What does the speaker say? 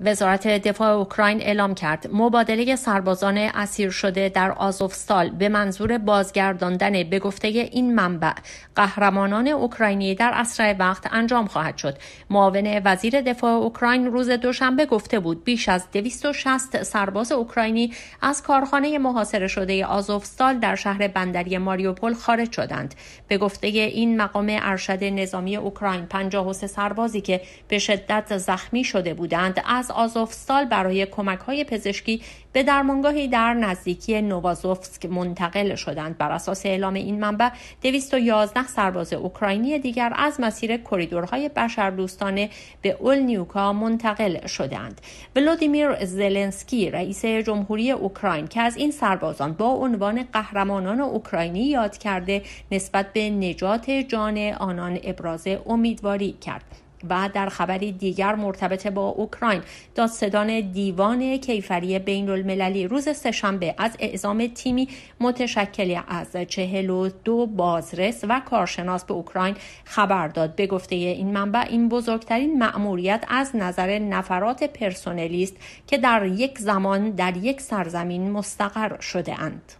وزارت دفاع اوکراین اعلام کرد مبادله سربازان اسیر شده در آزوفستال به منظور بازگرداندن به گفته این منبع قهرمانان اوکراینی در اسرع وقت انجام خواهد شد معاون وزیر دفاع اوکراین روز دوشنبه گفته بود بیش از 260 سرباز اوکراینی از کارخانه محاصره شده آزوفستال در شهر بندری ماریوپول خارج شدند به گفته این مقام ارشد نظامی اوکراین 53 سربازی که به شدت زخمی شده بودند از از آزوفستال برای کمک های پزشکی به درمانگاهی در نزدیکی نوازوفسک منتقل شدند بر اساس اعلام این منبع 211 سرباز اوکراینی دیگر از مسیر کریدورهای بشردوستانه به اولنیوکا منتقل شدند ولودیمیر زلنسکی رئیس جمهوری اوکراین که از این سربازان با عنوان قهرمانان اوکراینی یاد کرده نسبت به نجات جان آنان ابراز امیدواری کرد و در خبری دیگر مرتبط با اوکراین دادستان دیوان کیفری بین المللی روز سهشنبه از اعزام تیمی متشکل از 42 بازرس و کارشناس به اوکراین خبر داد به گفته این منبع این بزرگترین مأموریت از نظر نفرات پرسنلی است که در یک زمان در یک سرزمین مستقر شده اند.